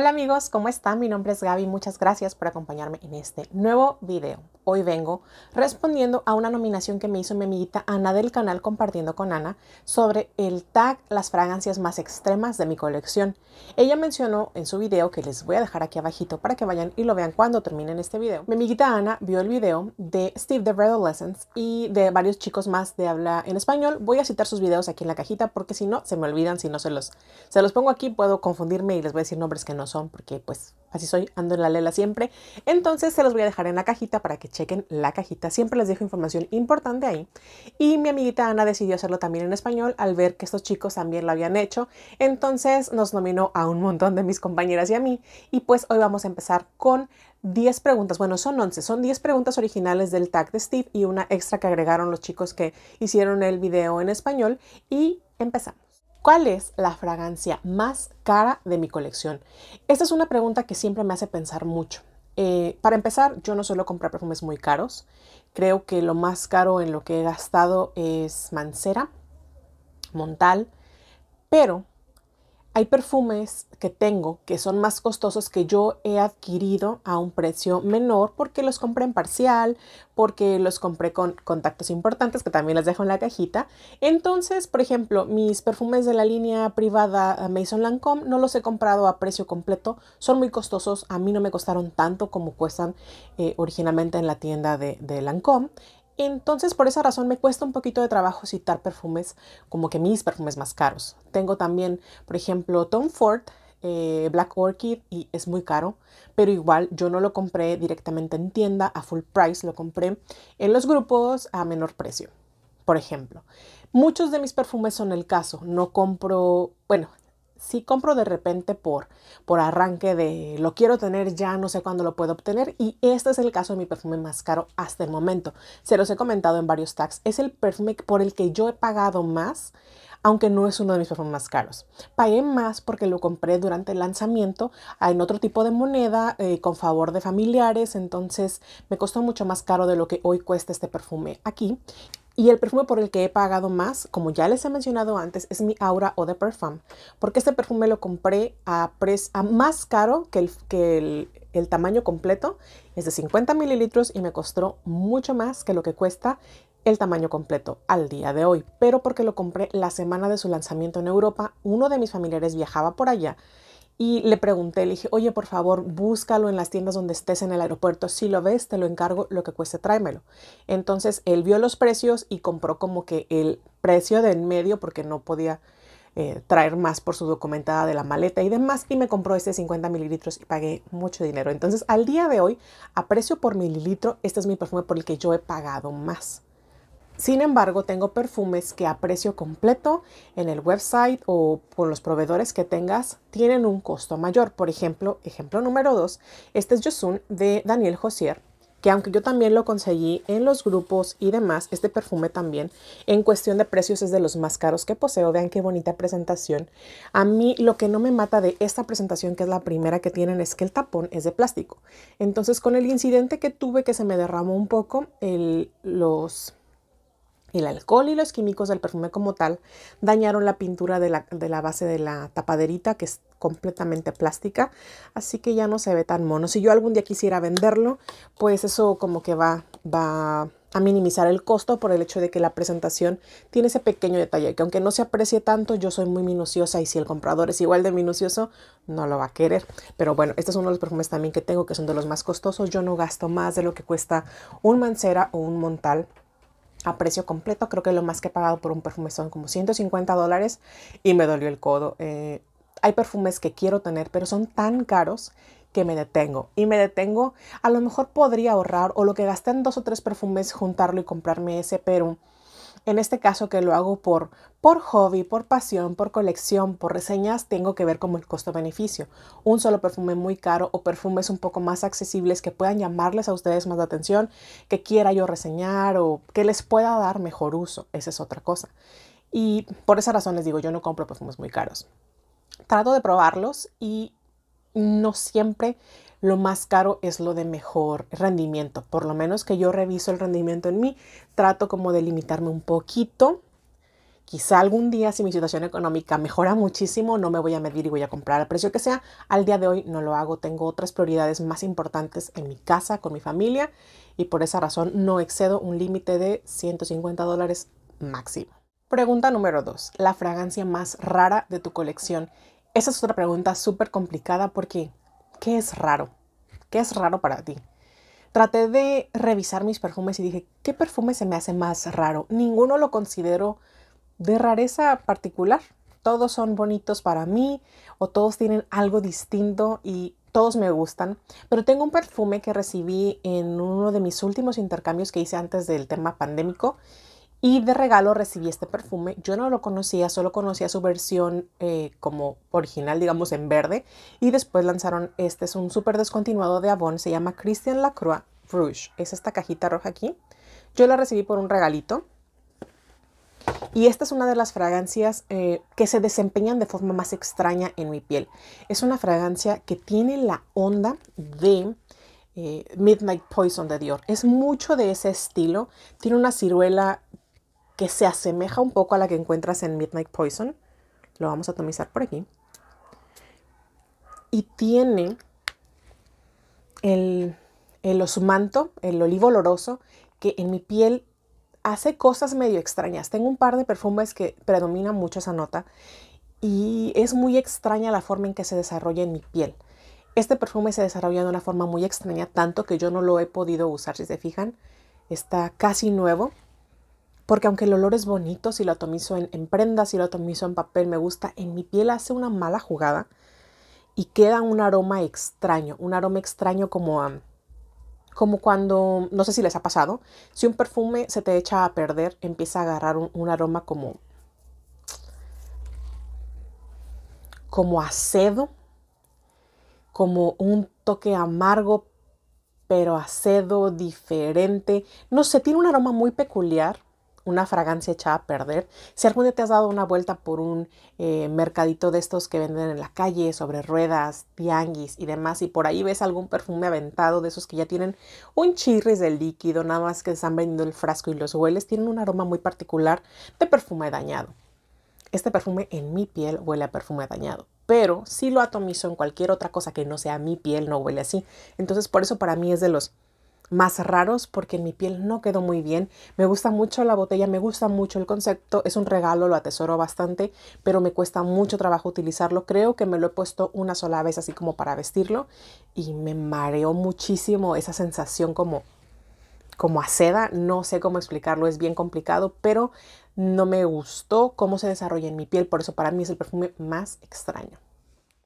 Hola amigos, ¿cómo están? Mi nombre es Gaby, muchas gracias por acompañarme en este nuevo video. Hoy Vengo, respondiendo a una nominación que me hizo mi amiguita Ana del canal Compartiendo con Ana sobre el tag Las fragancias más extremas de mi colección. Ella mencionó en su video, que les voy a dejar aquí abajito para que vayan y lo vean cuando terminen este video. Mi amiguita Ana vio el video de Steve the Redolescence y de varios chicos más de habla en español. Voy a citar sus videos aquí en la cajita porque si no, se me olvidan si no se los, se los pongo aquí, puedo confundirme y les voy a decir nombres que no son porque pues así soy, ando en la lela siempre. Entonces se los voy a dejar en la cajita para que chequen la cajita. Siempre les dejo información importante ahí. Y mi amiguita Ana decidió hacerlo también en español al ver que estos chicos también lo habían hecho. Entonces nos nominó a un montón de mis compañeras y a mí. Y pues hoy vamos a empezar con 10 preguntas, bueno, son 11, son 10 preguntas originales del tag de Steve y una extra que agregaron los chicos que hicieron el video en español. Y empezamos. ¿Cuál es la fragancia más cara de mi colección? Esta es una pregunta que siempre me hace pensar mucho. Eh, para empezar, yo no suelo comprar perfumes muy caros. Creo que lo más caro en lo que he gastado es Mancera, Montal, pero hay perfumes que tengo que son más costosos que yo he adquirido a un precio menor porque los compré en parcial, porque los compré con contactos importantes que también les dejo en la cajita. Entonces, por ejemplo, mis perfumes de la línea privada Maison Lancôme no los he comprado a precio completo, son muy costosos, a mí no me costaron tanto como cuestan eh, originalmente en la tienda de, de entonces, por esa razón me cuesta un poquito de trabajo citar perfumes como que mis perfumes más caros. Tengo también, por ejemplo, Tom Ford, eh, Black Orchid y es muy caro, pero igual yo no lo compré directamente en tienda a full price, lo compré en los grupos a menor precio, por ejemplo. Muchos de mis perfumes son el caso, no compro, bueno, si compro de repente por, por arranque de lo quiero tener ya, no sé cuándo lo puedo obtener. Y este es el caso de mi perfume más caro hasta el momento. Se los he comentado en varios tags. Es el perfume por el que yo he pagado más, aunque no es uno de mis perfumes más caros. Pagué más porque lo compré durante el lanzamiento en otro tipo de moneda, eh, con favor de familiares. Entonces me costó mucho más caro de lo que hoy cuesta este perfume aquí. Y el perfume por el que he pagado más, como ya les he mencionado antes, es mi Aura Eau de Parfum, porque este perfume lo compré a, más caro que, el, el, tamaño completo, es de 50 mililitros y me costó mucho más que lo que cuesta el tamaño completo al día de hoy, pero porque lo compré la semana de su lanzamiento en Europa, uno de mis familiares viajaba por allá y le pregunté, le dije, oye, por favor, búscalo en las tiendas donde estés en el aeropuerto. Si lo ves, te lo encargo, lo que cueste, tráemelo. Entonces él vio los precios y compró como que el precio de en medio porque no podía eh, traer más por su documentada de la maleta y demás. Y me compró este 50 mililitros y pagué mucho dinero. Entonces al día de hoy, a precio por mililitro, este es mi perfume por el que yo he pagado más. Sin embargo, tengo perfumes que a precio completo en el website o por los proveedores que tengas tienen un costo mayor. Por ejemplo, ejemplo número dos, este es Yosun de Daniel Josier, que aunque yo también lo conseguí en los grupos y demás, este perfume también en cuestión de precios es de los más caros que poseo. Vean qué bonita presentación. A mí lo que no me mata de esta presentación, que es la primera que tienen, es que el tapón es de plástico. Entonces, con el incidente que tuve que se me derramó un poco, el, los el alcohol y los químicos del perfume como tal dañaron la pintura de la, base de la tapaderita, que es completamente plástica, así que ya no se ve tan mono. Si yo algún día quisiera venderlo, pues eso como que va, va a minimizar el costo por el hecho de que la presentación tiene ese pequeño detalle, que aunque no se aprecie tanto, yo soy muy minuciosa y si el comprador es igual de minucioso, no lo va a querer. Pero bueno, este es uno de los perfumes también que tengo, que son de los más costosos. Yo no gasto más de lo que cuesta un mancera o un montal a precio completo. Creo que lo más que he pagado por un perfume son como 150 dólares y me dolió el codo. Eh, hay perfumes que quiero tener, pero son tan caros que me detengo. Y me detengo, a lo mejor podría ahorrar o lo que gasté en dos o tres perfumes, juntarlo y comprarme ese, pero en este caso que lo hago por, por hobby, por pasión, por colección, por reseñas, tengo que ver como el costo-beneficio. Un solo perfume muy caro o perfumes un poco más accesibles que puedan llamarles a ustedes más la atención, que quiera yo reseñar o que les pueda dar mejor uso. Esa es otra cosa. Y por esa razón les digo, yo no compro perfumes muy caros. Trato de probarlos y no siempre lo más caro es lo de mejor rendimiento. Por lo menos que yo reviso el rendimiento en mí, trato como de limitarme un poquito. Quizá algún día si mi situación económica mejora muchísimo, no me voy a medir y voy a comprar al precio que sea. Al día de hoy no lo hago, tengo otras prioridades más importantes en mi casa, con mi familia y por esa razón no excedo un límite de 150 dólares máximo. Pregunta número 2. La fragancia más rara de tu colección. Esa es otra pregunta súper complicada porque ¿qué es raro? ¿Qué es raro para ti? Traté de revisar mis perfumes y dije, ¿qué perfume se me hace más raro? Ninguno lo considero de rareza particular. Todos son bonitos para mí o todos tienen algo distinto y todos me gustan, pero tengo un perfume que recibí en uno de mis últimos intercambios que hice antes del tema pandémico y de regalo recibí este perfume. Yo no lo conocía, solo conocía su versión eh, como original, digamos, en verde. Y después lanzaron este, es un súper descontinuado de Avon, se llama Christian Lacroix Rouge. Es esta cajita roja aquí. Yo la recibí por un regalito. Y esta es una de las fragancias eh, que se desempeñan de forma más extraña en mi piel. Es una fragancia que tiene la onda de eh, Midnight Poison de Dior. Es mucho de ese estilo. Tiene una ciruela que se asemeja un poco a la que encuentras en Midnight Poison. Lo vamos a atomizar por aquí. Y tiene el, el osmanto, el olivo oloroso, que en mi piel hace cosas medio extrañas. Tengo un par de perfumes que predominan mucho esa nota y es muy extraña la forma en que se desarrolla en mi piel. Este perfume se desarrolla de una forma muy extraña, tanto que yo no lo he podido usar, si se fijan. Está casi nuevo, porque aunque el olor es bonito, si lo atomizo en, prendas, si lo atomizo en papel, me gusta, en mi piel hace una mala jugada y queda un aroma extraño, un aroma extraño como como cuando, no sé si les ha pasado, si un perfume se te echa a perder, empieza a agarrar un, aroma como, como a como un toque amargo, pero acedo, diferente. No sé, tiene un aroma muy peculiar una fragancia echada a perder. Si algún día te has dado una vuelta por un eh, mercadito de estos que venden en la calle, sobre ruedas, tianguis y demás, y por ahí ves algún perfume aventado de esos que ya tienen un chirris de líquido, nada más que están vendiendo el frasco y los hueles, tienen un aroma muy particular de perfume dañado. Este perfume en mi piel huele a perfume dañado, pero si lo atomizo en cualquier otra cosa que no sea mi piel, no huele así. Entonces por eso para mí es de los más raros porque en mi piel no quedó muy bien. Me gusta mucho la botella, me gusta mucho el concepto, es un regalo, lo atesoro bastante, pero me cuesta mucho trabajo utilizarlo. Creo que me lo he puesto una sola vez así como para vestirlo y me mareó muchísimo esa sensación como como a seda, no sé cómo explicarlo, es bien complicado, pero no me gustó cómo se desarrolla en mi piel, por eso para mí es el perfume más extraño.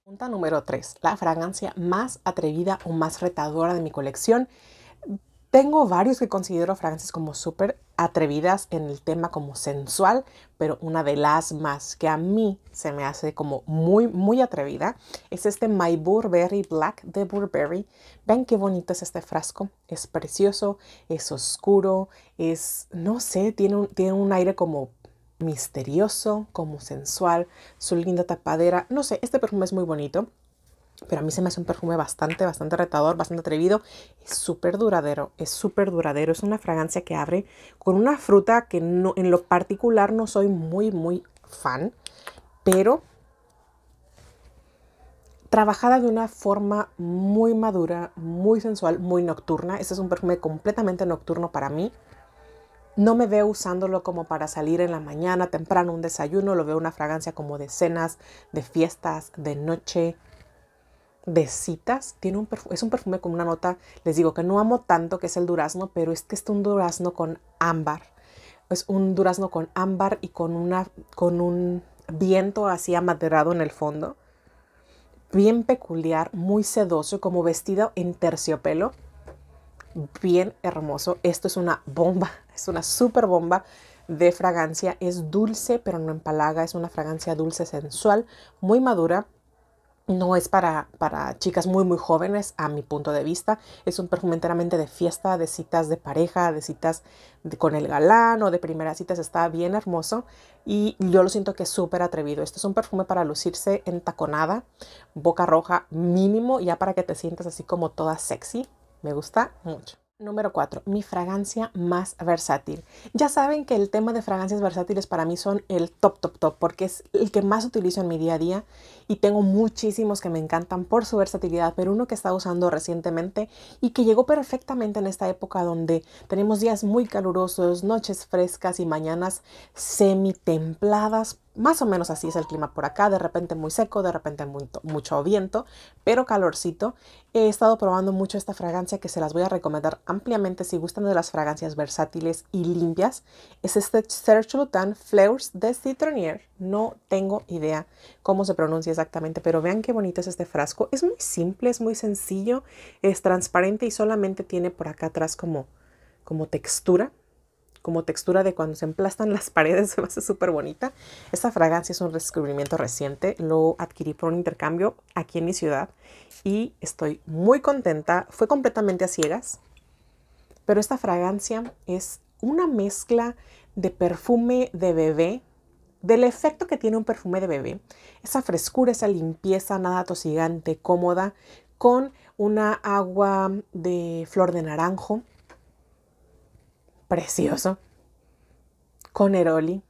Punta número 3, la fragancia más atrevida o más retadora de mi colección tengo varios que considero fragancias como súper atrevidas en el tema como sensual, pero una de las más que a mí se me hace como muy, muy atrevida es este My Burberry Black de Burberry. Ven qué bonito es este frasco, es precioso, es oscuro, es, no sé, tiene un, tiene un aire como misterioso, como sensual, su linda tapadera, no sé, este perfume es muy bonito. Pero a mí se me hace un perfume bastante, bastante retador, bastante atrevido. Es súper duradero, es súper duradero. Es una fragancia que abre con una fruta que no, en lo particular no soy muy, muy fan. Pero trabajada de una forma muy madura, muy sensual, muy nocturna. Este es un perfume completamente nocturno para mí. No me veo usándolo como para salir en la mañana temprano, un desayuno. Lo veo una fragancia como de cenas, de fiestas, de noche de citas, tiene un es un perfume con una nota, les digo que no amo tanto que es el durazno, pero es que es un durazno con ámbar. Es un durazno con ámbar y con, una, con un viento así amaderado en el fondo. Bien peculiar, muy sedoso, como vestido en terciopelo. Bien hermoso. Esto es una bomba, es una super bomba de fragancia. Es dulce, pero no empalaga. Es una fragancia dulce, sensual, muy madura no es para, chicas muy, muy jóvenes, a mi punto de vista. Es un perfume enteramente de fiesta, de citas de pareja, de citas con el galán o de primeras citas. Está bien hermoso y yo lo siento que es súper atrevido. Este es un perfume para lucirse en taconada, boca roja mínimo, ya para que te sientas así como toda sexy. Me gusta mucho. Número 4. Mi fragancia más versátil. Ya saben que el tema de fragancias versátiles para mí son el top, top, top, porque es el que más utilizo en mi día a día y tengo muchísimos que me encantan por su versatilidad, pero uno que está usando recientemente y que llegó perfectamente en esta época donde tenemos días muy calurosos, noches frescas y mañanas semi templadas más o menos así es el clima por acá, de repente muy seco, de repente mucho viento, pero calorcito. He estado probando mucho esta fragancia que se las voy a recomendar ampliamente si gustan de las fragancias versátiles y limpias. Es este Serge Lutin Flowers de Citronier, No tengo idea cómo se pronuncia exactamente, pero vean qué bonito es este frasco. Es muy simple, es muy sencillo, es transparente y solamente tiene por acá atrás como, como textura como textura de cuando se emplastan las paredes, se me hace súper bonita. Esta fragancia es un descubrimiento reciente, lo adquirí por un intercambio aquí en mi ciudad y estoy muy contenta. Fue completamente a ciegas, pero esta fragancia es una mezcla de perfume de bebé, del efecto que tiene un perfume de bebé, esa frescura, esa limpieza, nada tosigante, cómoda, con una agua de flor de naranjo, precioso, con Eroli,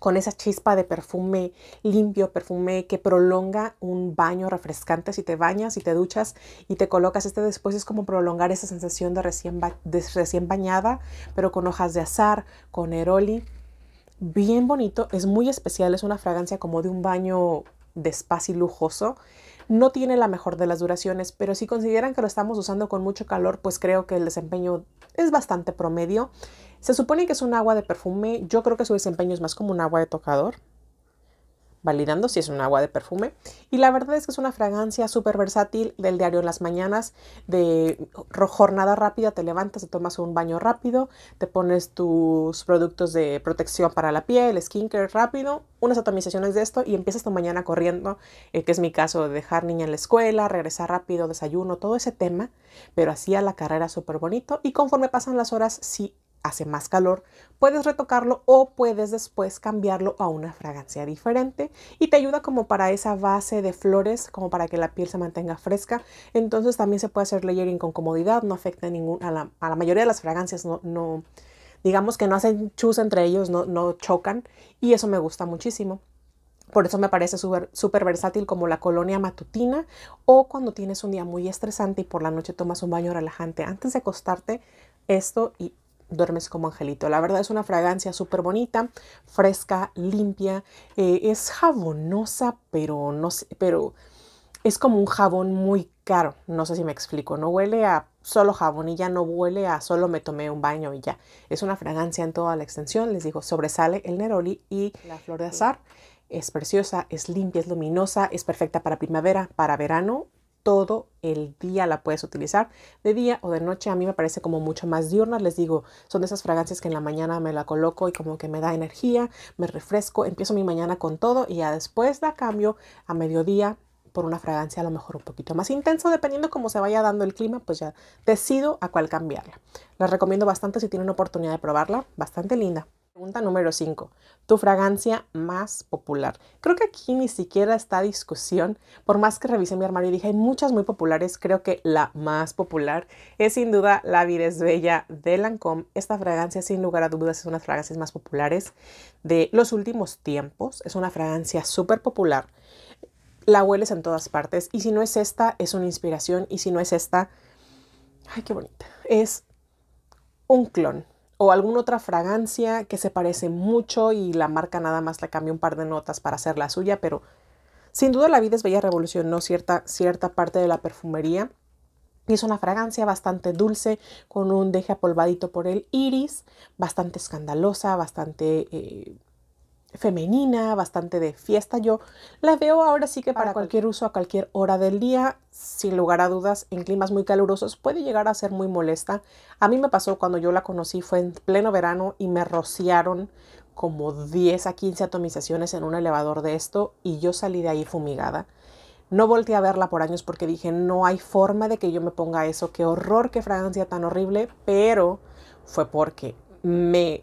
con esa chispa de perfume limpio, perfume que prolonga un baño refrescante si te bañas y te duchas y te colocas este después es como prolongar esa sensación de recién, bañada, pero con hojas de azar, con Eroli. Bien bonito, es muy especial, es una fragancia como de un baño despacio y lujoso. No tiene la mejor de las duraciones, pero si consideran que lo estamos usando con mucho calor, pues creo que el desempeño es bastante promedio. Se supone que es un agua de perfume, yo creo que su desempeño es más como un agua de tocador, validando si es un agua de perfume. Y la verdad es que es una fragancia súper versátil del diario en las mañanas, de jornada rápida, te levantas, te tomas un baño rápido, te pones tus productos de protección para la piel, skincare rápido, unas atomizaciones de esto y empiezas tu mañana corriendo, eh, que es mi caso de dejar niña en la escuela, regresar rápido, desayuno, todo ese tema, pero hacía la carrera súper bonito y conforme pasan las horas sí hace más calor, puedes retocarlo o puedes después cambiarlo a una fragancia diferente y te ayuda como para esa base de flores, como para que la piel se mantenga fresca. Entonces también se puede hacer layering con comodidad, no afecta a, ninguna a, la, mayoría de las fragancias, no, no, digamos que no hacen chus entre ellos, no, no chocan y eso me gusta muchísimo. Por eso me parece súper versátil como la colonia matutina o cuando tienes un día muy estresante y por la noche tomas un baño relajante antes de acostarte. Esto y duermes como angelito. La verdad es una fragancia súper bonita, fresca, limpia. Eh, es jabonosa, pero no sé, pero es como un jabón muy caro. No sé si me explico. No huele a solo jabón y ya no huele a solo me tomé un baño y ya. Es una fragancia en toda la extensión. Les digo, sobresale el Neroli y la flor de azar. Es preciosa, es limpia, es luminosa, es perfecta para primavera, para verano todo el día la puedes utilizar, de día o de noche. A mí me parece como mucho más diurna, les digo, son de esas fragancias que en la mañana me la coloco y como que me da energía, me refresco, empiezo mi mañana con todo y ya después da cambio a mediodía por una fragancia a lo mejor un poquito más intenso, dependiendo cómo se vaya dando el clima, pues ya decido a cuál cambiarla. La recomiendo bastante si tienen oportunidad de probarla, bastante linda. Pregunta número 5. Tu fragancia más popular. Creo que aquí ni siquiera está discusión. Por más que revisé mi armario y dije, hay muchas muy populares, creo que la más popular es sin duda La Vida Bella de Lancôme. Esta fragancia, sin lugar a dudas, es una de las fragancias más populares de los últimos tiempos. Es una fragancia súper popular. La hueles en todas partes. Y si no es esta, es una inspiración. Y si no es esta, ay, qué bonita. Es un clon o alguna otra fragancia que se parece mucho y la marca nada más le cambia un par de notas para hacer la suya, pero sin duda la vida es bella revolucionó cierta, cierta parte de la perfumería. Y es una fragancia bastante dulce, con un deje apolvadito por el iris, bastante escandalosa, bastante eh, femenina, bastante de fiesta. Yo la veo ahora sí que para, cualquier uso a cualquier hora del día, sin lugar a dudas, en climas muy calurosos puede llegar a ser muy molesta. A mí me pasó cuando yo la conocí, fue en pleno verano y me rociaron como 10 a 15 atomizaciones en un elevador de esto y yo salí de ahí fumigada. No volteé a verla por años porque dije, no hay forma de que yo me ponga eso, qué horror, qué fragancia tan horrible, pero fue porque me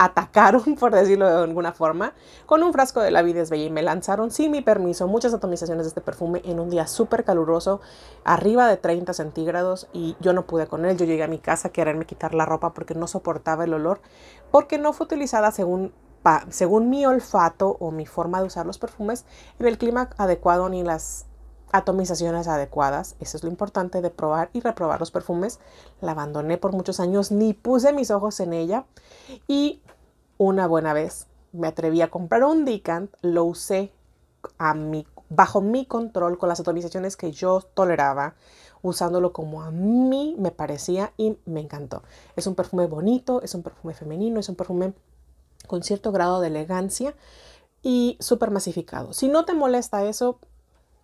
atacaron, por decirlo de alguna forma, con un frasco de La vida bella y me lanzaron sin mi permiso muchas atomizaciones de este perfume en un día súper caluroso, arriba de 30 centígrados y yo no pude con él. Yo llegué a mi casa a quererme quitar la ropa porque no soportaba el olor, porque no fue utilizada según según mi olfato o mi forma de usar los perfumes, en el clima adecuado ni las atomizaciones adecuadas. Eso es lo importante de probar y reprobar los perfumes. La abandoné por muchos años, ni puse mis ojos en ella. Y una buena vez me atreví a comprar un decant, lo usé a bajo mi control con las autorizaciones que yo toleraba, usándolo como a mí me parecía y me encantó. Es un perfume bonito, es un perfume femenino, es un perfume con cierto grado de elegancia y súper masificado. Si no te molesta eso,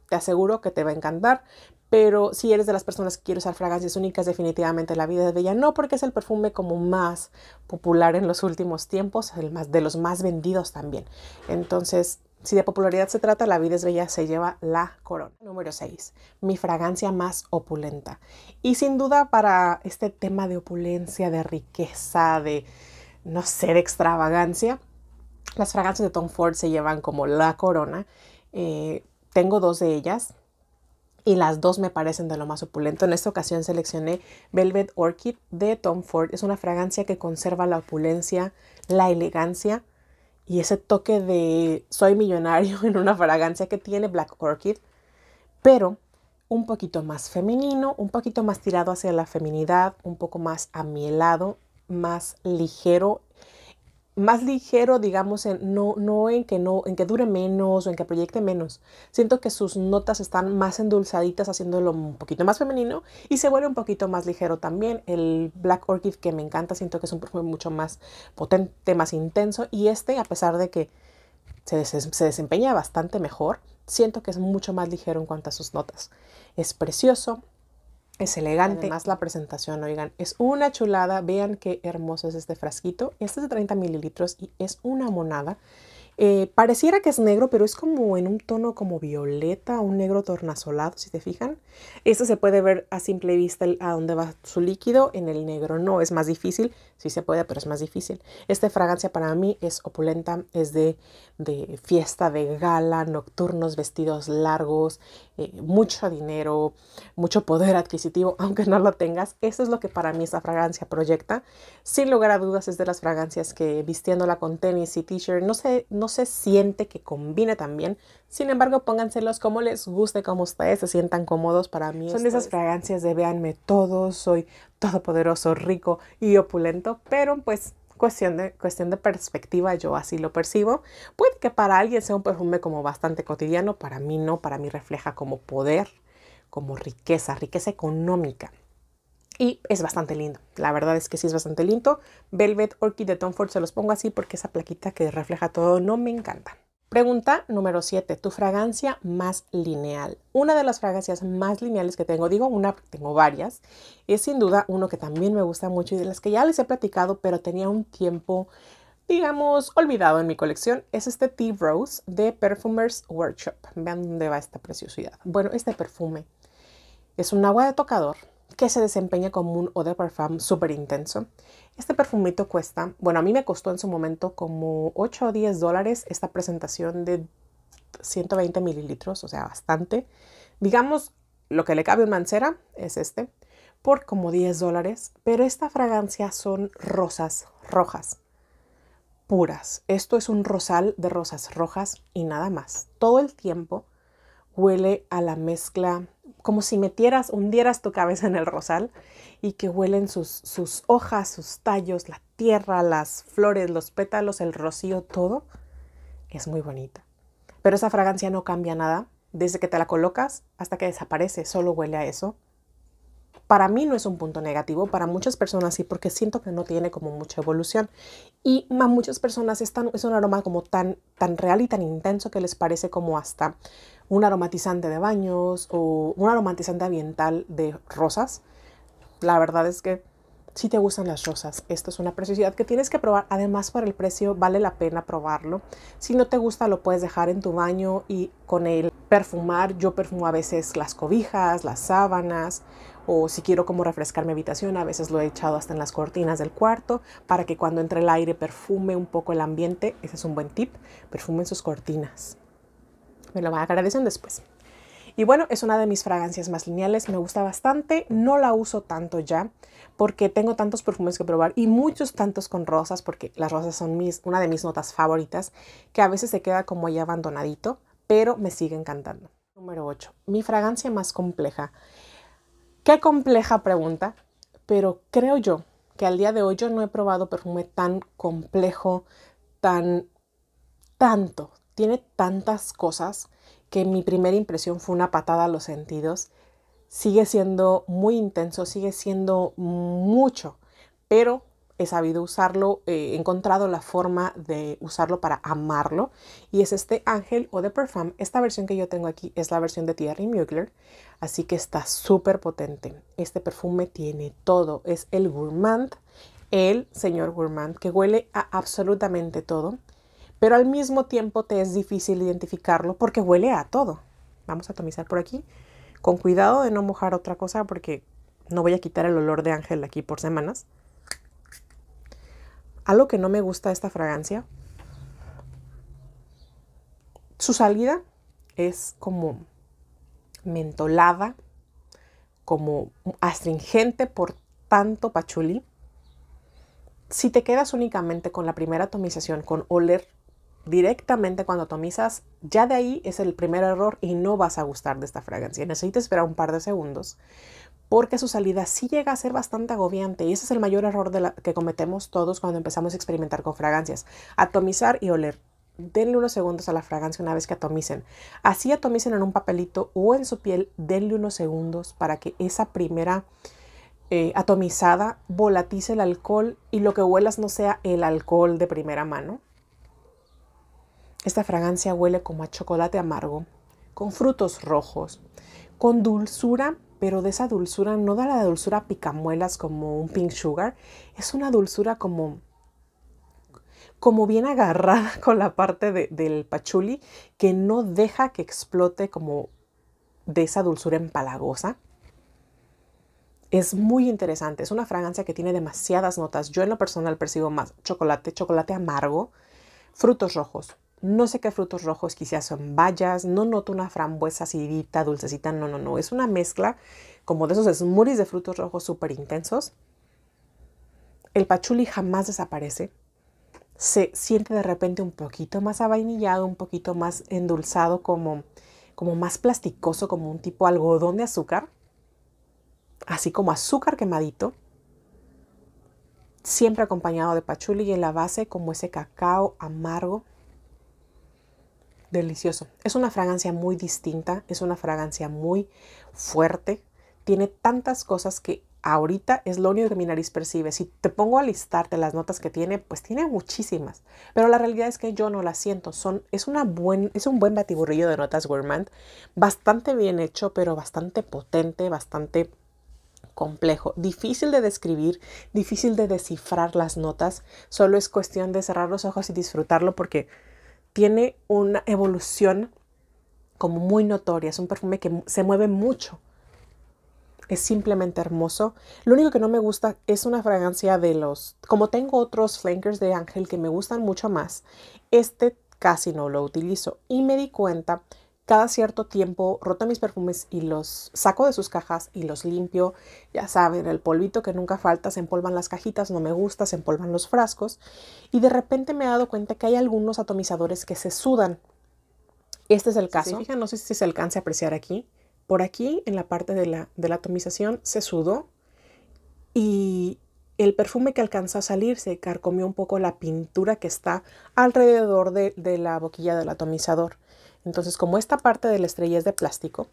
te aseguro que te va a encantar, pero si eres de las personas que quiere usar fragancias únicas, definitivamente la vida es Bella no, porque es el perfume como más popular en los últimos tiempos, el más, de los más vendidos también. Entonces, si de popularidad se trata, la vida es bella, se lleva la corona. Número 6, mi fragancia más opulenta. Y sin duda para este tema de opulencia, de riqueza, de, no ser extravagancia, las fragancias de Tom Ford se llevan como la corona. Eh, tengo dos de ellas y las dos me parecen de lo más opulento. En esta ocasión seleccioné Velvet Orchid de Tom Ford. Es una fragancia que conserva la opulencia, la elegancia y ese toque de soy millonario en una fragancia que tiene Black Orchid, pero un poquito más femenino, un poquito más tirado hacia la feminidad, un poco más amielado, más ligero más ligero, digamos, en, no, no, en que no, en que dure menos o en que proyecte menos. Siento que sus notas están más endulzaditas, haciéndolo un poquito más femenino y se vuelve un poquito más ligero también. El Black Orchid que me encanta, siento que es un perfume mucho más potente, más intenso y este, a pesar de que se, se desempeña bastante mejor, siento que es mucho más ligero en cuanto a sus notas. Es precioso, es elegante. más la presentación, oigan, es una chulada. Vean qué hermoso es este frasquito. Este es de 30 mililitros y es una monada. Eh, pareciera que es negro, pero es como en un tono como violeta, un negro tornasolado, si te fijan. Este se puede ver a simple vista a dónde va su líquido, en el negro no, es más difícil sí se puede, pero es más difícil. Esta fragancia para mí es opulenta, es de, de fiesta, de gala, nocturnos, vestidos largos, eh, mucho dinero, mucho poder adquisitivo, aunque no lo tengas. Eso es lo que para mí esta fragancia proyecta. Sin lugar a dudas es de las fragancias que vistiéndola con tenis y t-shirt no se, no se siente que combine también, sin embargo, pónganselos como les guste, como ustedes se sientan cómodos para mí. Son esas fragancias de véanme todo, soy todopoderoso, rico y opulento, pero pues cuestión de, cuestión de perspectiva, yo así lo percibo. Puede que para alguien sea un perfume como bastante cotidiano, para mí no, para mí refleja como poder, como riqueza, riqueza económica. Y es bastante lindo, la verdad es que sí es bastante lindo. Velvet Orchid de Tom Ford se los pongo así porque esa plaquita que refleja todo no me encanta. Pregunta número 7, tu fragancia más lineal. Una de las fragancias más lineales que tengo, digo una, tengo varias, es sin duda uno que también me gusta mucho y de las que ya les he platicado, pero tenía un tiempo, digamos, olvidado en mi colección, es este Tea Rose de Perfumers Workshop. Vean dónde va esta preciosidad. Bueno, este perfume es un agua de tocador que se desempeña como un eau de parfum súper intenso. Este perfumito cuesta, bueno, a mí me costó en su momento como 8 o 10 dólares esta presentación de 120 mililitros, o sea, bastante. Digamos, lo que le cabe a mancera es este, por como 10 dólares, pero esta fragancia son rosas rojas, puras. Esto es un rosal de rosas rojas y nada más. Todo el tiempo huele a la mezcla como si metieras, hundieras tu cabeza en el rosal y que huelen sus, sus hojas, sus tallos, la tierra, las flores, los pétalos, el rocío, todo. Es muy bonita. Pero esa fragancia no cambia nada desde que te la colocas hasta que desaparece, solo huele a eso para mí no es un punto negativo, para muchas personas sí, porque siento que no tiene como mucha evolución. Y a muchas personas es, es un aroma como tan, tan real y tan intenso que les parece como hasta un aromatizante de baños o un aromatizante ambiental de rosas. La verdad es que si te gustan las rosas, esto es una preciosidad que tienes que probar. Además, por el precio vale la pena probarlo. Si no te gusta, lo puedes dejar en tu baño y con él perfumar. Yo perfumo a veces las cobijas, las sábanas o si quiero como refrescar mi habitación, a veces lo he echado hasta en las cortinas del cuarto para que cuando entre el aire perfume un poco el ambiente. Ese es un buen tip, en sus cortinas. Me lo van a agradecer después. Y bueno, es una de mis fragancias más lineales, me gusta bastante, no la uso tanto ya porque tengo tantos perfumes que probar y muchos tantos con rosas porque las rosas son mis, una de mis notas favoritas que a veces se queda como ahí abandonadito, pero me sigue encantando. Número 8. Mi fragancia más compleja. Qué compleja pregunta, pero creo yo que al día de hoy yo no he probado perfume tan complejo, tan tanto, tiene tantas cosas que mi primera impresión fue una patada a los sentidos. Sigue siendo muy intenso, sigue siendo mucho, pero he sabido usarlo, eh, he encontrado la forma de usarlo para amarlo. Y es este ángel o de perfume. Esta versión que yo tengo aquí es la versión de Thierry Mugler. Así que está súper potente. Este perfume tiene todo. Es el gourmand, el señor gourmand, que huele a absolutamente todo. Pero al mismo tiempo te es difícil identificarlo porque huele a todo. Vamos a atomizar por aquí. Con cuidado de no mojar otra cosa porque no voy a quitar el olor de ángel aquí por semanas algo que no me gusta de esta fragancia, su salida es como mentolada, como astringente por tanto pachulí. Si te quedas únicamente con la primera atomización, con oler directamente cuando atomizas, ya de ahí es el primer error y no vas a gustar de esta fragancia. Necesitas esperar un par de segundos porque su salida sí llega a ser bastante agobiante y ese es el mayor error que cometemos todos cuando empezamos a experimentar con fragancias, atomizar y oler. Denle unos segundos a la fragancia una vez que atomicen. Así atomicen en un papelito o en su piel, denle unos segundos para que esa primera eh, atomizada volatice el alcohol y lo que huelas no sea el alcohol de primera mano. Esta fragancia huele como a chocolate amargo, con frutos rojos, con dulzura pero de esa dulzura, no da la dulzura picamuelas como un pink sugar, es una dulzura como como bien agarrada con la parte del pachuli que no deja que explote como de esa dulzura empalagosa. Es muy interesante, es una fragancia que tiene demasiadas notas. Yo en lo personal percibo más chocolate, chocolate amargo, frutos rojos, no sé qué frutos rojos, quizás son bayas, no noto una frambuesa acidita, dulcecita, no, no, no, es una mezcla como de esos smoothies de frutos rojos súper intensos. El pachuli jamás desaparece, se siente de repente un poquito más avainillado, un poquito más endulzado, como, como más plasticoso, como un tipo algodón de azúcar, así como azúcar quemadito, siempre acompañado de pachuli y en la base como ese cacao amargo delicioso. Es una fragancia muy distinta, es una fragancia muy fuerte, tiene tantas cosas que ahorita es lo único que mi nariz percibe. Si te pongo a listarte las notas que tiene, pues tiene muchísimas, pero la realidad es que yo no las siento. Son, es, una es un buen batiburrillo de notas gourmand, bastante bien hecho, pero bastante potente, bastante complejo, difícil de describir, difícil de descifrar las notas, solo es cuestión de cerrar los ojos y disfrutarlo porque tiene una evolución como muy notoria. Es un perfume que se mueve mucho. Es simplemente hermoso. Lo único que no me gusta es una fragancia de los... Como tengo otros flankers de Ángel que me gustan mucho más, este casi no lo utilizo. Y me di cuenta cada cierto tiempo roto mis perfumes y los saco de sus cajas y los limpio. Ya saben, el polvito que nunca falta, se empolvan las cajitas, no me gusta, se empolvan los frascos. Y de repente me he dado cuenta que hay algunos atomizadores que se sudan. Este es el caso. fíjense no sé si se alcanza a apreciar aquí. Por aquí, en la parte de la, de la atomización, se sudó. Y el perfume que alcanzó a salir se carcomió un poco la pintura que está alrededor de, de la boquilla del atomizador. Entonces, como esta parte de la estrella es de plástico,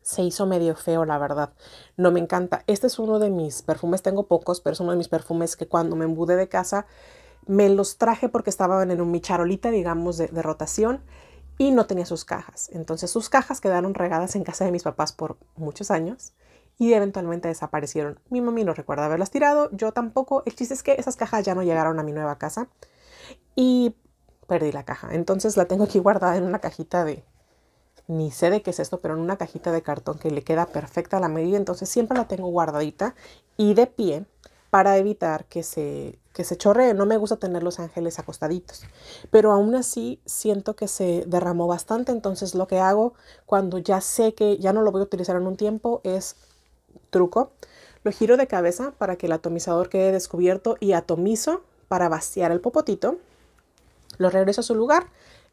se hizo medio feo, la verdad. No me encanta. Este es uno de mis perfumes, tengo pocos, pero es uno de mis perfumes que cuando me embudé de casa me los traje porque estaban en un, micharolita, digamos, de, rotación y no tenía sus cajas. Entonces sus cajas quedaron regadas en casa de mis papás por muchos años y eventualmente desaparecieron. Mi mami no recuerda haberlas tirado, yo tampoco. El chiste es que esas cajas ya no llegaron a mi nueva casa y perdí la caja. Entonces la tengo aquí guardada en una cajita de, ni sé de qué es esto, pero en una cajita de cartón que le queda perfecta a la medida. Entonces siempre la tengo guardadita y de pie para evitar que se, que se chorree. No me gusta tener los ángeles acostaditos, pero aún así siento que se derramó bastante. Entonces lo que hago cuando ya sé que ya no lo voy a utilizar en un tiempo es truco. Lo giro de cabeza para que el atomizador quede descubierto y atomizo para vaciar el popotito lo regreso a su lugar,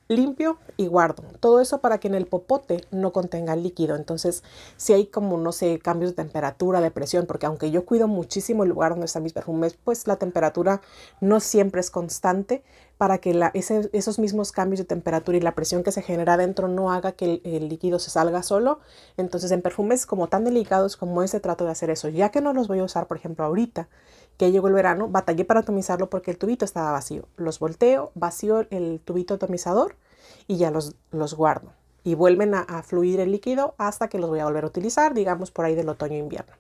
limpio y guardo. Todo eso para que en el popote no contenga líquido. Entonces, si hay como, no sé, cambios de temperatura, de presión, porque aunque yo cuido muchísimo el lugar donde están mis perfumes, pues la temperatura no siempre es constante para que la, esos mismos cambios de temperatura y la presión que se genera dentro no haga que el, el, líquido se salga solo. Entonces, en perfumes como tan delicados como este trato de hacer eso, ya que no los voy a usar, por ejemplo, ahorita que llegó el verano, batallé para atomizarlo porque el tubito estaba vacío. Los volteo, vacío el tubito atomizador y ya los, los guardo. Y vuelven a, a fluir el líquido hasta que los voy a volver a utilizar, digamos por ahí del otoño-invierno. E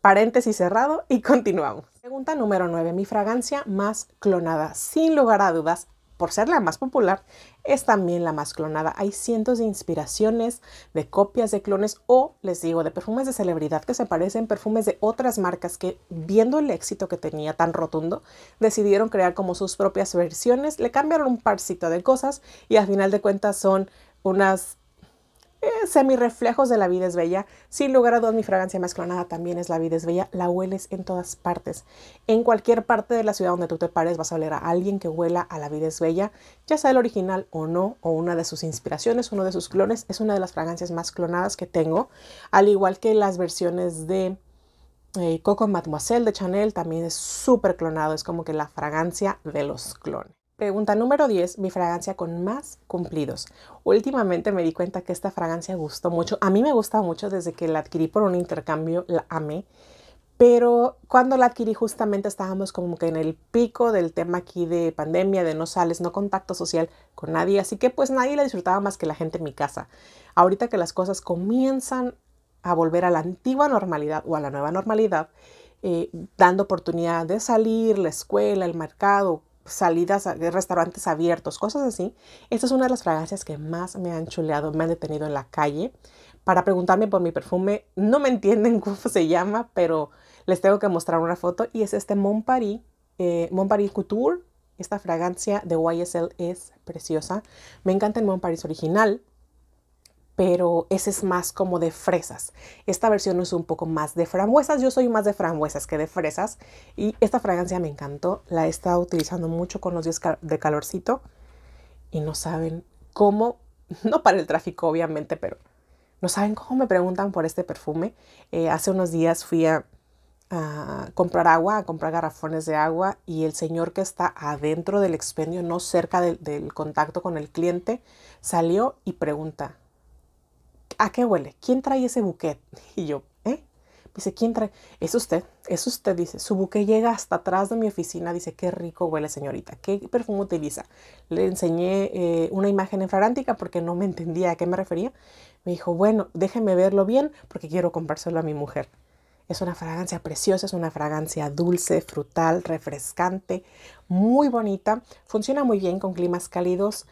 Paréntesis cerrado y continuamos. Pregunta número 9. Mi fragancia más clonada. Sin lugar a dudas, por ser la más popular, es también la más clonada. Hay cientos de inspiraciones, de copias de clones o, les digo, de perfumes de celebridad que se parecen perfumes de otras marcas que, viendo el éxito que tenía tan rotundo, decidieron crear como sus propias versiones, le cambiaron un parcito de cosas y al final de cuentas son unas eh, semi reflejos de La vida es bella. Sin lugar a dudas, mi fragancia más clonada también es La vida es bella. La hueles en todas partes. En cualquier parte de la ciudad donde tú te pares vas a oler a alguien que huela a La vida es bella, ya sea el original o no, o una de sus inspiraciones, uno de sus clones. Es una de las fragancias más clonadas que tengo, al igual que las versiones de... Eh, Coco Mademoiselle de Chanel también es súper clonado, es como que la fragancia de los clones. Pregunta número 10, mi fragancia con más cumplidos. Últimamente me di cuenta que esta fragancia gustó mucho. A mí me gusta mucho desde que la adquirí por un intercambio, la amé. Pero cuando la adquirí justamente estábamos como que en el pico del tema aquí de pandemia, de no sales, no contacto social con nadie, así que pues nadie la disfrutaba más que la gente en mi casa. Ahorita que las cosas comienzan a volver a la antigua normalidad o a la nueva normalidad, eh, dando oportunidad de salir, la escuela, el mercado, salidas, de restaurantes abiertos, cosas así. Esta es una de las fragancias que más me han chuleado, me han detenido en la calle para preguntarme por mi perfume. No me entienden cómo se llama, pero les tengo que mostrar una foto y es este Mon Paris, eh, Paris Couture. Esta fragancia de YSL es preciosa. Me encanta el Mont Paris original pero ese es más como de fresas. Esta versión es un poco más de frambuesas. Yo soy más de frambuesas que de fresas. Y esta fragancia me encantó. La he estado utilizando mucho con los días de calorcito. Y no saben cómo, no para el tráfico obviamente, pero no saben cómo me preguntan por este perfume. Eh, hace unos días fui a, comprar agua, a comprar garrafones de agua y el señor que está adentro del expendio, no cerca del contacto con el cliente, salió y pregunta, ¿a qué huele? ¿Quién trae ese buquet? Y yo, ¿eh? Dice, ¿quién trae? Es usted, es usted, dice. Su buque llega hasta atrás de mi oficina, dice, qué rico huele, señorita, qué perfume utiliza. Le enseñé eh, una imagen en fragántica porque no me entendía a qué me refería. Me dijo, bueno, déjeme verlo bien porque quiero comprárselo a mi mujer. Es una fragancia preciosa, es una fragancia dulce, frutal, refrescante, muy bonita. Funciona muy bien con climas cálidos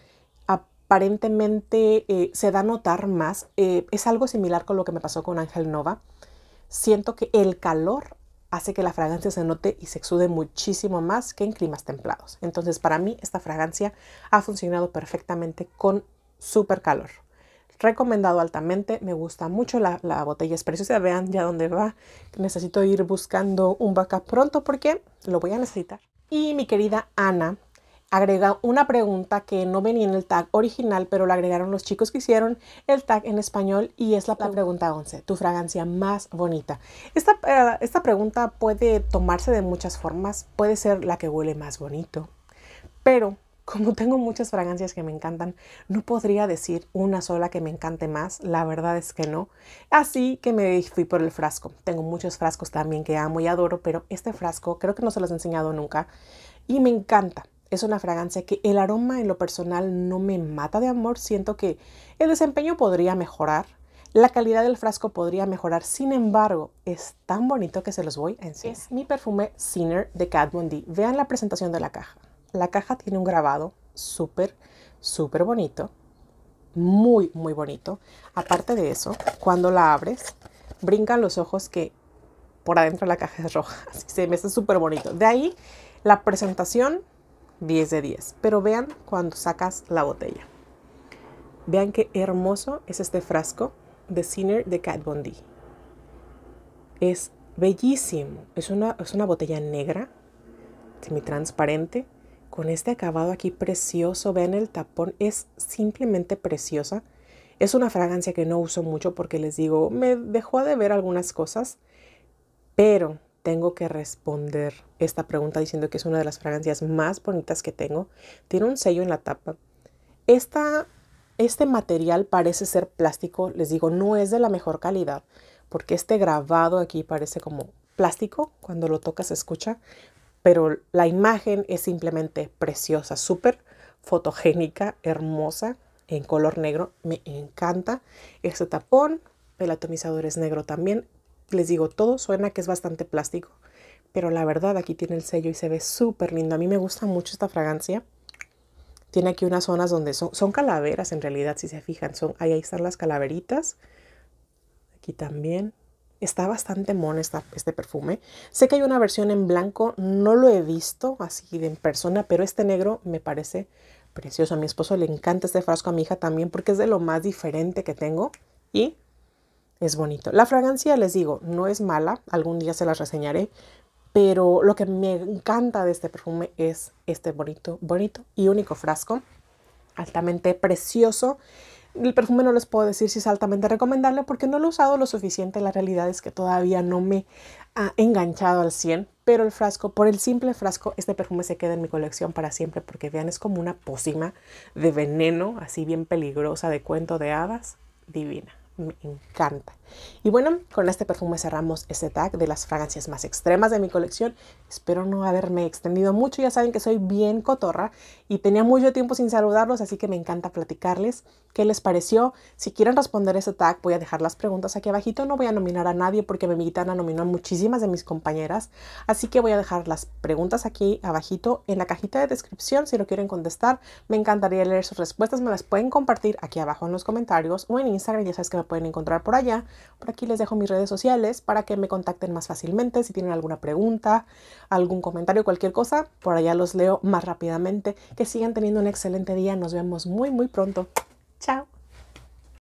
aparentemente eh, se da a notar más. Eh, es algo similar con lo que me pasó con Ángel Nova. Siento que el calor hace que la fragancia se note y se exude muchísimo más que en climas templados. Entonces, para mí, esta fragancia ha funcionado perfectamente con super calor. Recomendado altamente, me gusta mucho la, botella, es preciosa, vean ya dónde va. Necesito ir buscando un backup pronto porque lo voy a necesitar. Y mi querida Ana agrega una pregunta que no venía en el tag original, pero la agregaron los chicos que hicieron el tag en español y es la, pregunta 11, tu fragancia más bonita. Esta, eh, esta pregunta puede tomarse de muchas formas, puede ser la que huele más bonito, pero como tengo muchas fragancias que me encantan, no podría decir una sola que me encante más, la verdad es que no. Así que me fui por el frasco. Tengo muchos frascos también que amo y adoro, pero este frasco creo que no se los he enseñado nunca y me encanta es una fragancia que el aroma en lo personal no me mata de amor. Siento que el desempeño podría mejorar, la calidad del frasco podría mejorar. Sin embargo, es tan bonito que se los voy a enseñar. Es mi perfume Sinner de Kat D. Vean la presentación de la caja. La caja tiene un grabado súper, súper bonito. Muy, muy bonito. Aparte de eso, cuando la abres, brincan los ojos que por adentro la caja es roja. se me hace súper bonito. De ahí, la presentación 10 de 10. Pero vean cuando sacas la botella. Vean qué hermoso es este frasco de Sinner de Cat Bondi. Es bellísimo. Es una, es una botella negra, semitransparente, con este acabado aquí precioso. Vean el tapón, es simplemente preciosa. Es una fragancia que no uso mucho porque les digo, me dejó de ver algunas cosas, pero tengo que responder esta pregunta diciendo que es una de las fragancias más bonitas que tengo. Tiene un sello en la tapa. Esta, este material parece ser plástico, les digo, no es de la mejor calidad, porque este grabado aquí parece como plástico, cuando lo tocas se escucha, pero la imagen es simplemente preciosa, súper fotogénica, hermosa, en color negro, me encanta. Este tapón, el atomizador es negro también, les digo, todo suena que es bastante plástico, pero la verdad aquí tiene el sello y se ve súper lindo. A mí me gusta mucho esta fragancia. Tiene aquí unas zonas donde son, calaveras en realidad, si se fijan. Son, ahí, están las calaveritas. Aquí también. Está bastante mono este perfume. Sé que hay una versión en blanco, no lo he visto así de en persona, pero este negro me parece precioso. A mi esposo le encanta este frasco, a mi hija también, porque es de lo más diferente que tengo. Y es bonito. La fragancia, les digo, no es mala, algún día se las reseñaré, pero lo que me encanta de este perfume es este bonito, bonito y único frasco, altamente precioso. El perfume no les puedo decir si es altamente recomendable porque no lo he usado lo suficiente. La realidad es que todavía no me ha enganchado al 100, pero el frasco, por el simple frasco, este perfume se queda en mi colección para siempre porque vean, es como una pócima de veneno, así bien peligrosa, de cuento de hadas, divina me encanta. Y bueno, con este perfume cerramos este tag de las fragancias más extremas de mi colección. Espero no haberme extendido mucho, ya saben que soy bien cotorra y tenía mucho tiempo sin saludarlos, así que me encanta platicarles qué les pareció. Si quieren responder ese tag, voy a dejar las preguntas aquí abajito. No voy a nominar a nadie porque mi gitana nominó a muchísimas de mis compañeras, así que voy a dejar las preguntas aquí abajito en la cajita de descripción si lo quieren contestar. Me encantaría leer sus respuestas, me las pueden compartir aquí abajo en los comentarios o en Instagram, ya sabes que me pueden encontrar por allá. Por aquí les dejo mis redes sociales para que me contacten más fácilmente. Si tienen alguna pregunta, algún comentario, cualquier cosa, por allá los leo más rápidamente. Que sigan teniendo un excelente día. Nos vemos muy, muy pronto. Chao.